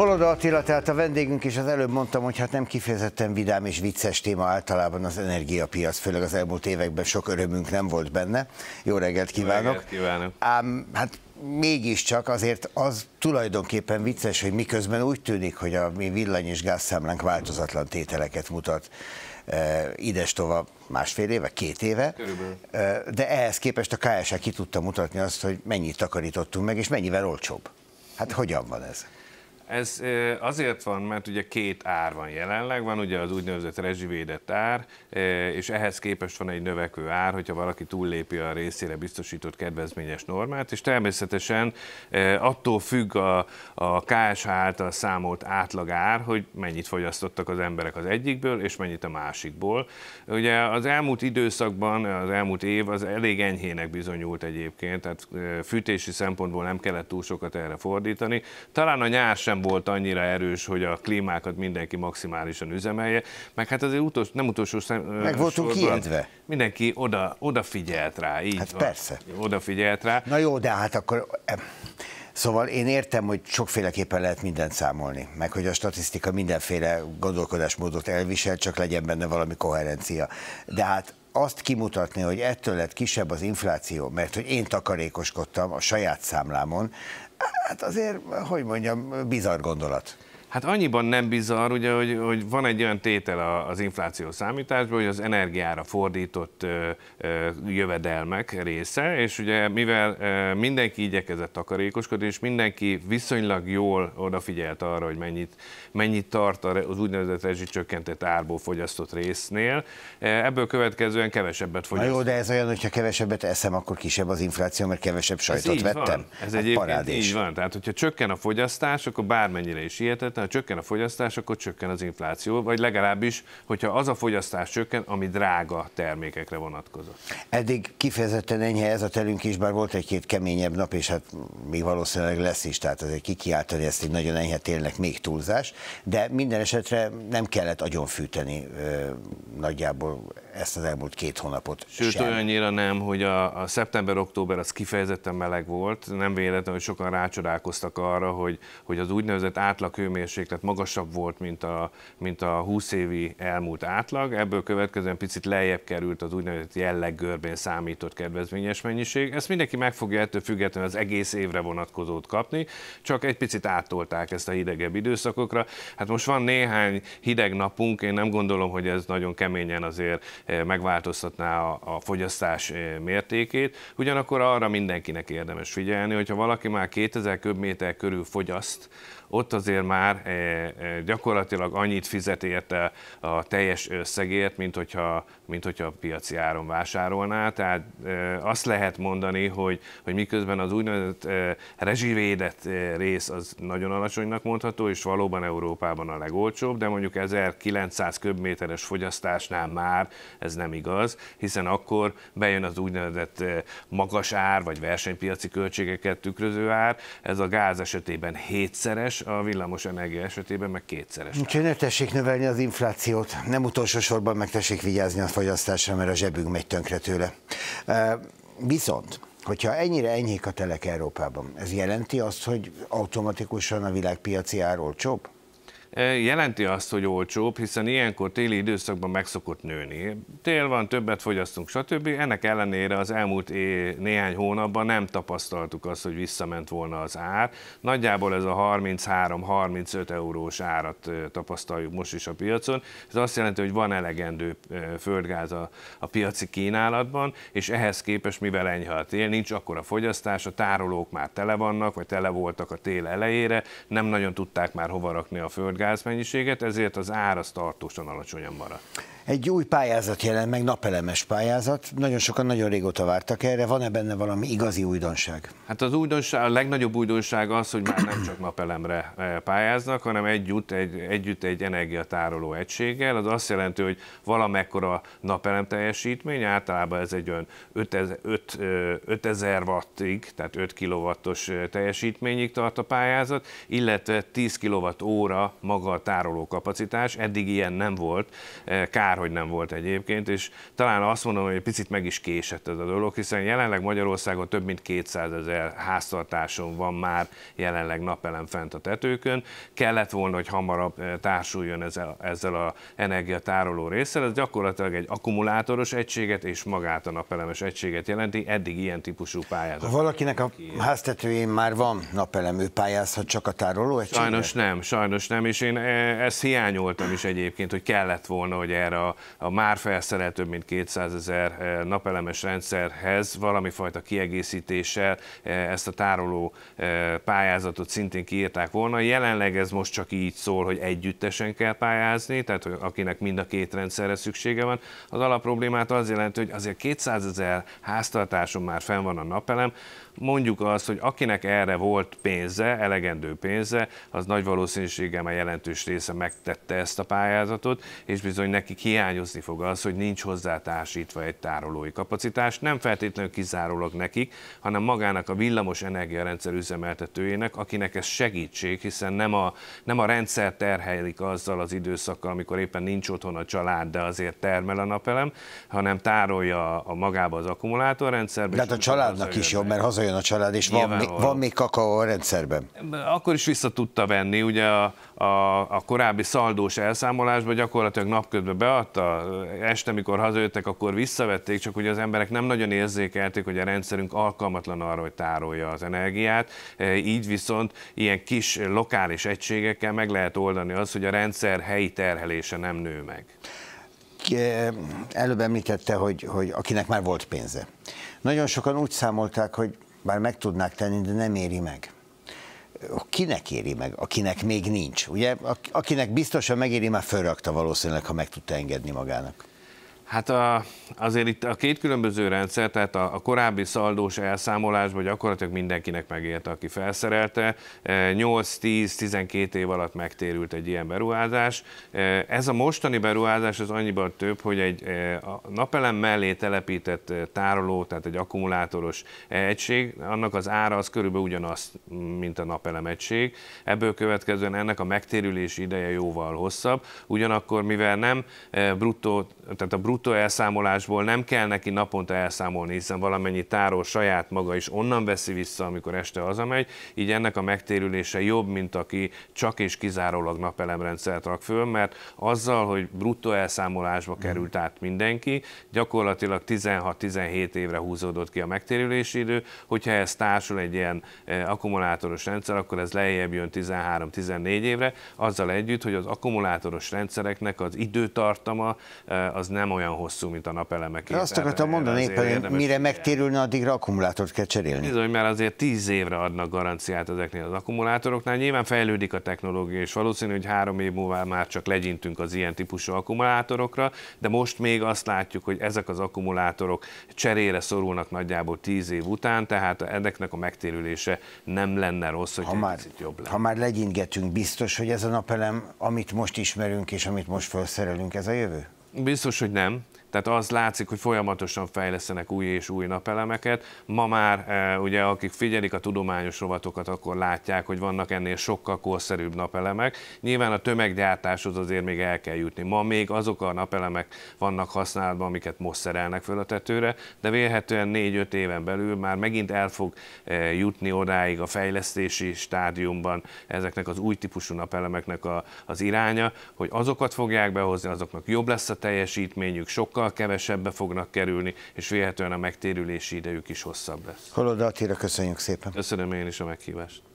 Holoda Attila, tehát a vendégünk, és az előbb mondtam, hogy hát nem kifejezetten vidám és vicces téma általában az energiapiac, főleg az elmúlt években sok örömünk nem volt benne. Jó reggelt kívánok! Jó reggelt kívánok! Ám hát mégiscsak azért az tulajdonképpen vicces, hogy miközben úgy tűnik, hogy a mi villany és gázszámlánk változatlan tételeket mutat e, eh, idestova másfél éve, két éve, Körülbelül. Eh, de ehhez képest a KSA ki tudta mutatni azt, hogy mennyit takarítottunk meg, és mennyivel olcsóbb. Hát hogyan van ez? Ez azért van, mert ugye két ár van jelenleg, van ugye az úgynevezett rezsivédett ár, és ehhez képest van egy növekvő ár, hogyha valaki túllépi a részére biztosított kedvezményes normát, és természetesen attól függ a, a KSH által számolt átlagár, hogy mennyit fogyasztottak az emberek az egyikből, és mennyit a másikból. Ugye az elmúlt időszakban, az elmúlt év az elég enyhének bizonyult egyébként, tehát fűtési szempontból nem kellett túl sokat erre fordítani. Talán a nyár sem volt annyira erős, hogy a klímákat mindenki maximálisan üzemelje, meg hát azért utolsó, nem utolsó szem, Meg voltunk kiedve. Mindenki oda, odafigyelt rá, így Hát van. persze. Odafigyelt rá. Na jó, de hát akkor... Szóval én értem, hogy sokféleképpen lehet mindent számolni, meg hogy a statisztika mindenféle gondolkodásmódot elvisel, csak legyen benne valami koherencia. De hát azt kimutatni, hogy ettől lett kisebb az infláció, mert hogy én takarékoskodtam a saját számlámon, hát azért, hogy mondjam, bizarr gondolat. Hát annyiban nem bizarr, ugye, hogy, hogy van egy olyan tétel az infláció számításban, hogy az energiára fordított jövedelmek része, és ugye mivel mindenki igyekezett takarékoskodni, és mindenki viszonylag jól odafigyelt arra, hogy mennyit, mennyit tart az úgynevezett rezsicsökkentett árból fogyasztott résznél, ebből következően kevesebbet fogyaszt. Na jó, de ez olyan, hogyha kevesebbet eszem, akkor kisebb az infláció, mert kevesebb sajtot ez vettem. Van. Ez hát egyébként parádés. így van, tehát hogyha csökken a fogyasztás, akkor bármennyire is ilyetett, ha csökken a fogyasztás, akkor csökken az infláció, vagy legalábbis, hogyha az a fogyasztás csökken, ami drága termékekre vonatkozott. Eddig kifejezetten enyhe ez a telünk is, bár volt egy-két keményebb nap, és hát még valószínűleg lesz is, tehát azért kikiáltani ezt egy nagyon enyhe télnek még túlzás, de minden esetre nem kellett agyonfűteni nagyjából ezt az elmúlt két hónapot. Sőt, sem. olyannyira nem, hogy a, a szeptember-október az kifejezetten meleg volt, nem véletlen, hogy sokan rácsodálkoztak arra, hogy, hogy az úgynevezett átlag hőmérséklet magasabb volt, mint a, mint a 20 évi elmúlt átlag, ebből következően picit lejjebb került az úgynevezett jelleggörbén számított kedvezményes mennyiség. Ezt mindenki meg fogja ettől függetlenül az egész évre vonatkozót kapni, csak egy picit áttolták ezt a hidegebb időszakokra. Hát most van néhány hideg napunk, én nem gondolom, hogy ez nagyon keményen azért eh, megváltoztatná a, a fogyasztás eh, mértékét, ugyanakkor arra mindenkinek érdemes figyelni, hogyha valaki már 2000 köbméter körül fogyaszt, ott azért már Eh, eh, gyakorlatilag annyit fizet érte a teljes összegért, mint hogyha, mint hogyha a piaci áron vásárolná. Tehát eh, azt lehet mondani, hogy, hogy miközben az úgynevezett rezsivédett rész az nagyon alacsonynak mondható, és valóban Európában a legolcsóbb, de mondjuk 1900 köbméteres fogyasztásnál már ez nem igaz, hiszen akkor bejön az úgynevezett magas ár, vagy versenypiaci költségeket tükröző ár, ez a gáz esetében hétszeres, a villamos energia Magyarországi esetében meg kétszeres. Úgyhogy ne tessék növelni az inflációt, nem utolsó sorban meg tessék vigyázni a fogyasztásra, mert a zsebünk megy tönkre tőle. Viszont, hogyha ennyire enyhék a telek Európában, ez jelenti azt, hogy automatikusan a világpiaci ár olcsóbb? E, jelenti azt, hogy olcsóbb, hiszen ilyenkor téli időszakban meg szokott nőni. Tél van, többet fogyasztunk, stb. Ennek ellenére az elmúlt é- néhány hónapban nem tapasztaltuk azt, hogy visszament volna az ár. Nagyjából ez a 33-35 eurós árat e, tapasztaljuk most is a piacon. Ez azt jelenti, hogy van elegendő e, földgáz a, a piaci kínálatban, és ehhez képest, mivel enyhe a tél, nincs a fogyasztás, a tárolók már tele vannak, vagy tele voltak a tél elejére, nem nagyon tudták már hova rakni a földgáz gázmennyiséget, ezért az ára tartósan alacsonyan maradt. Egy új pályázat jelent meg, napelemes pályázat. Nagyon sokan nagyon régóta vártak erre. Van-e benne valami igazi újdonság? Hát az újdonság, a legnagyobb újdonság az, hogy már nem csak napelemre e, pályáznak, hanem együtt egy, együtt egy energiatároló egységgel. Az azt jelenti, hogy valamekkora napelem teljesítmény, általában ez egy olyan 5000, wattig, tehát 5 kilowattos teljesítményig tart a pályázat, illetve 10 kilowatt óra maga a tároló kapacitás. Eddig ilyen nem volt. E, kár, hogy nem volt egyébként, és talán azt mondom, hogy egy picit meg is késett ez a dolog, hiszen jelenleg Magyarországon több mint 200 ezer háztartáson van már jelenleg napelem fent a tetőkön. Kellett volna, hogy hamarabb eh, társuljon ezzel, ezzel a energiatároló részsel. ez gyakorlatilag egy akkumulátoros egységet és magát a napelemes egységet jelenti, eddig ilyen típusú pályázat. Ha valakinek a háztetőjén már van napelem, ő pályázhat csak a tároló egységet? Sajnos nem, sajnos nem, és én eh, ezt hiányoltam is egyébként, hogy kellett volna, hogy erre a, a már felszerelt több mint 200 ezer eh, napelemes rendszerhez valami fajta kiegészítéssel eh, ezt a tároló eh, pályázatot szintén kiírták volna. Jelenleg ez most csak így szól, hogy együttesen kell pályázni, tehát akinek mind a két rendszerre szüksége van. Az alapproblémát az jelenti, hogy azért 200 ezer háztartáson már fenn van a napelem, mondjuk azt, hogy akinek erre volt pénze, elegendő pénze, az nagy valószínűséggel már jelentős része megtette ezt a pályázatot, és bizony nekik hiányozni fog az, hogy nincs hozzá társítva egy tárolói kapacitás, nem feltétlenül kizárólag nekik, hanem magának a villamos energiarendszer üzemeltetőjének, akinek ez segítség, hiszen nem a, nem a rendszer terhelik azzal az időszakkal, amikor éppen nincs otthon a család, de azért termel a napelem, hanem tárolja a magába az akkumulátorrendszerbe. De hát a családnak is jobb, mert hazajön a család, és van, van még kakaó a rendszerben. Akkor is vissza tudta venni, ugye a, a, a korábbi szaldós elszámolásba gyakorlatilag napközben beadta, este, mikor hazajöttek, akkor visszavették, csak ugye az emberek nem nagyon érzékelték, hogy a rendszerünk alkalmatlan arra, hogy tárolja az energiát, e, így viszont ilyen kis lokális egységekkel meg lehet oldani az hogy a rendszer helyi terhelése nem nő meg. E, előbb említette, hogy, hogy akinek már volt pénze. Nagyon sokan úgy számolták, hogy bár meg tudnák tenni, de nem éri meg kinek éri meg, akinek még nincs, ugye? Akinek biztosan megéri, már fölrakta valószínűleg, ha meg tudta engedni magának. Hát a, azért itt a két különböző rendszer, tehát a, a korábbi szaldós elszámolásban gyakorlatilag mindenkinek megélte, aki felszerelte. 8-10-12 e, év alatt megtérült egy ilyen beruházás. E, ez a mostani beruházás az annyiban több, hogy egy e, a napelem mellé telepített tároló, tehát egy akkumulátoros egység, annak az ára az körülbelül ugyanaz, mint a napelem egység. Ebből következően ennek a megtérülési ideje jóval hosszabb. Ugyanakkor, mivel nem bruttó, tehát a bruttó futó elszámolásból nem kell neki naponta elszámolni, hiszen valamennyi tárol saját maga is onnan veszi vissza, amikor este hazamegy, így ennek a megtérülése jobb, mint aki csak és kizárólag napelemrendszert rak föl, mert azzal, hogy bruttó elszámolásba került át mindenki, gyakorlatilag 16-17 évre húzódott ki a megtérülési idő, hogyha ez társul egy ilyen e, akkumulátoros rendszer, akkor ez lejjebb jön 13-14 évre, azzal együtt, hogy az akkumulátoros rendszereknek az időtartama e, az nem olyan olyan hosszú, mint a napelemek. Azt akartam mondani éppen, érdemes, mire megtérülne, addigra akkumulátort kell cserélni. Bizony, mert azért 10 évre adnak garanciát ezeknél az akkumulátoroknál. Nyilván fejlődik a technológia, és valószínű, hogy három év múlva már csak legyintünk az ilyen típusú akkumulátorokra, de most még azt látjuk, hogy ezek az akkumulátorok cserére szorulnak nagyjából 10 év után, tehát ezeknek a megtérülése nem lenne rossz, hogy ha már, jobb lenne. Ha már legyingetünk, biztos, hogy ez a napelem, amit most ismerünk és amit most felszerelünk, ez a jövő? Biztos, hogy nem. Tehát az látszik, hogy folyamatosan fejlesztenek új és új napelemeket. Ma már e, ugye akik figyelik a tudományos rovatokat, akkor látják, hogy vannak ennél sokkal korszerűbb napelemek. Nyilván a tömeggyártáshoz azért még el kell jutni. Ma még azok a napelemek vannak használatban, amiket most szerelnek föl a tetőre, de vélhetően 4-5 éven belül már megint el fog e, jutni odáig a fejlesztési stádiumban ezeknek az új típusú napelemeknek a, az iránya, hogy azokat fogják behozni, azoknak jobb lesz a teljesítményük, sokkal sokkal kevesebbe fognak kerülni, és véletlenül a megtérülési idejük is hosszabb lesz. Holod Attila, köszönjük szépen. Köszönöm én is a meghívást.